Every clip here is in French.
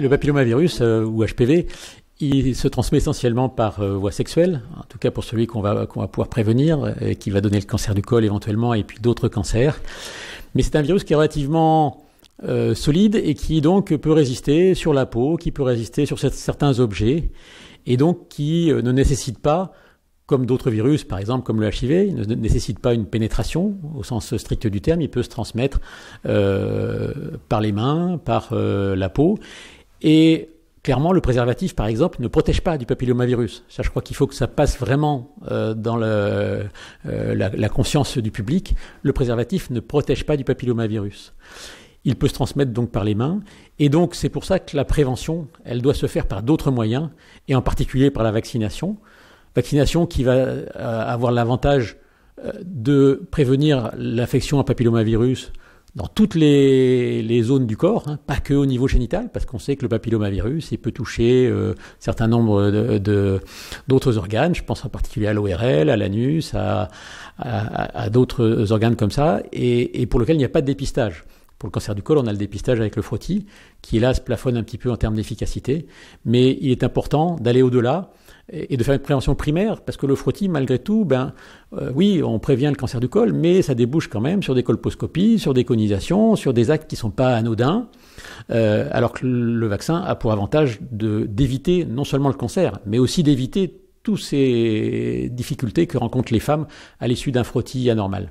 le papillomavirus euh, ou HPV, il se transmet essentiellement par euh, voie sexuelle, en tout cas pour celui qu'on va, pouvoir prévenir, euh, et qui va donner le cancer du col éventuellement, et puis d'autres cancers. Mais c'est un virus qui est relativement solide et qui donc peut résister sur la peau, qui peut résister sur certains objets, et donc qui ne nécessite pas comme d'autres virus, par exemple comme le HIV, il ne nécessite pas une pénétration au sens strict du terme, il peut se transmettre par les mains, par la peau, et clairement, le préservatif, par exemple, ne protège pas du papillomavirus. Ça, je crois qu'il faut que ça passe vraiment euh, dans euh, la, conscience du public. Le préservatif ne protège pas du papillomavirus. Il peut se transmettre donc par les mains. Et donc, c'est pour ça que la prévention, elle doit se faire par d'autres moyens, et en particulier par la vaccination. Vaccination qui va euh, avoir l'avantage de prévenir l'infection à papillomavirus dans toutes les, zones du corps, hein, pas que au niveau génital, parce qu'on sait que le papillomavirus peut toucher un euh, certain nombre d'autres organes. Je pense en particulier à l'ORL, à l'anus, à, d'autres organes comme ça, et, et pour lequel il n'y a pas de dépistage. Pour le cancer du col, on a le dépistage avec le frottis, qui hélas plafonne un petit peu en termes d'efficacité, mais il est important d'aller au-delà et de faire une prévention primaire, parce que le frottis, malgré tout, ben, euh, oui, on prévient le cancer du col, mais ça débouche quand même sur des colposcopies, sur des conisations, sur des actes qui ne sont pas anodins, euh, alors que le vaccin a pour avantage d'éviter non seulement le cancer, mais aussi d'éviter toutes ces difficultés que rencontrent les femmes à l'issue d'un frottis anormal.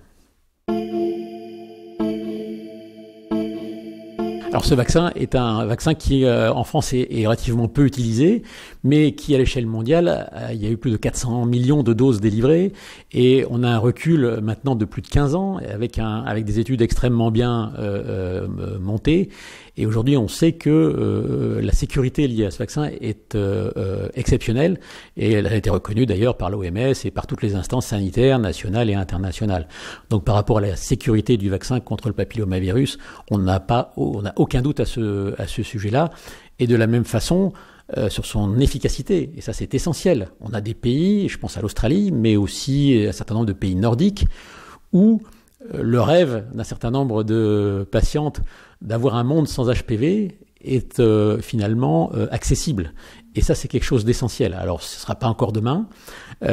Alors ce vaccin est un vaccin qui euh, en France est, relativement peu utilisé, mais qui à l'échelle mondiale, euh, il y a eu plus de 400 millions de doses délivrées, et on a un recul euh, maintenant de plus de 15 ans, avec, un, avec des études extrêmement bien montées, et aujourd'hui on sait que la sécurité liée à ce vaccin est exceptionnelle, et elle a été reconnue d'ailleurs par l'OMS et par toutes les instances sanitaires, nationales et internationales. Donc par rapport à la sécurité du vaccin contre le papillomavirus, on n'a pas... On a aucun doute à ce, sujet-là. Et de la même façon, euh, sur son efficacité. Et ça, c'est essentiel. On a des pays, je pense à l'Australie, mais aussi un certain nombre de pays nordiques, où euh, le rêve d'un certain nombre de patientes d'avoir un monde sans HPV est euh, finalement accessible. Et ça, c'est quelque chose d'essentiel. Alors, ce ne sera pas encore demain. ça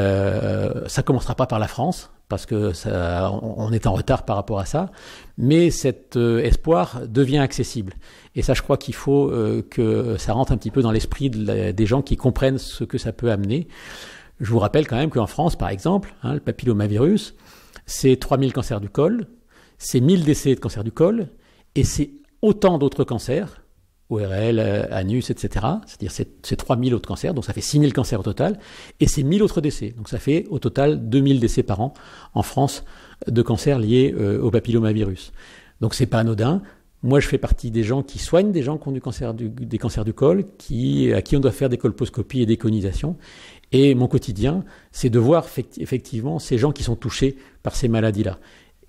ça commencera pas par la France, parce que on est en retard par rapport à ça. Mais cet euh, espoir devient accessible. Et ça, je crois qu'il faut euh, que ça rentre un petit peu dans l'esprit des gens qui comprennent ce que ça peut amener. Je vous rappelle quand même qu'en France, par exemple, hein, le papillomavirus, c'est 3000 cancers du col, c'est 1000 décès de cancers du col, et c'est autant d'autres cancers ORL, euh, anus, etc. C'est-à-dire ces 3000 autres cancers, donc ça fait 6000 cancers au total, et ces 1000 autres décès. Donc ça fait au total 2000 décès par an en France de cancers liés euh, au papillomavirus. Donc c'est pas anodin. Moi, je fais partie des gens qui soignent des gens qui ont du cancer des cancers du col, qui, à qui on doit faire des colposcopies et des conisations. Et mon quotidien, c'est de voir effectivement ces gens qui sont touchés par ces maladies-là.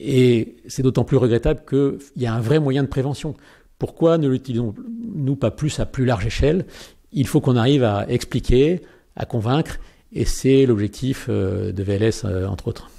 Et c'est d'autant plus regrettable qu'il y a un vrai moyen de prévention. Pourquoi ne l'utilisons-nous pas plus à plus large échelle Il faut qu'on arrive à expliquer, à convaincre, et c'est l'objectif euh, de VLS, euh, entre autres.